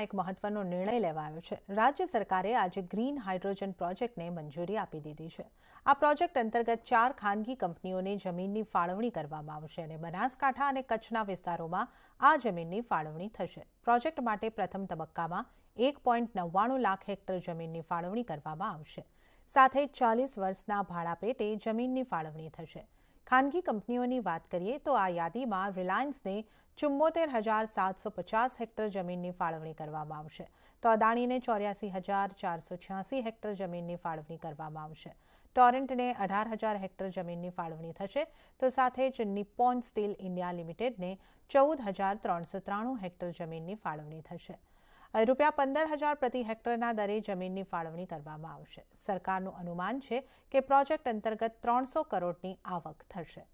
એક મહત્વનો નિર્ણય લેવાયો છે રાજ્ય સરકારે આજે ગ્રીન હાઇડ્રોજન પ્રોજેક્ટને મંજૂરી આપી દીધી છે આ પ્રોજેક્ટ અંતર્ગત ચાર ખાનગી કંપનીઓને જમીનની ફાળવણી કરવામાં આવશે અને બનાસકાંઠા અને કચ્છના વિસ્તારોમાં આ જમીનની ફાળવણી થશે પ્રોજેક્ટ માટે પ્રથમ તબક્કામાં એક પોઈન્ટ નવ્વાણું લાખ હેક્ટર જમીનની ફાળવણી કરવામાં આવશે સાથે ચાલીસ વર્ષના ભાડાપેટે જમીનની ફાળવણી થશે ખાનગી કંપનીઓની વાત કરીએ તો આ યાદીમાં રિલાયન્સને ચુમ્મોતેર હજાર સાતસો પચાસ હેક્ટર જમીનની ફાળવણી કરવામાં આવશે તો અદાણીને ચોર્યાસી હજાર ચારસો છ્યાસી હેક્ટર જમીનની ફાળવણી કરવામાં આવશે ટોરેન્ટને અઢાર હજાર હેક્ટર જમીનની ફાળવણી થશે તો સાથે જ નિપ્પોન સ્ટીલ ઇન્ડિયા લિમિટેડને ચૌદ હજાર ત્રણસો ત્રાણું હેક્ટર જમીનની ફાળવણી થશે રૂપિયા પંદર હજાર પ્રતિ હેક્ટરના દરે જમીનની ફાળવણી કરવામાં આવશે સરકારનું અનુમાન છે કે પ્રોજેક્ટ અંતર્ગત ત્રણસો કરોડની આવક થશે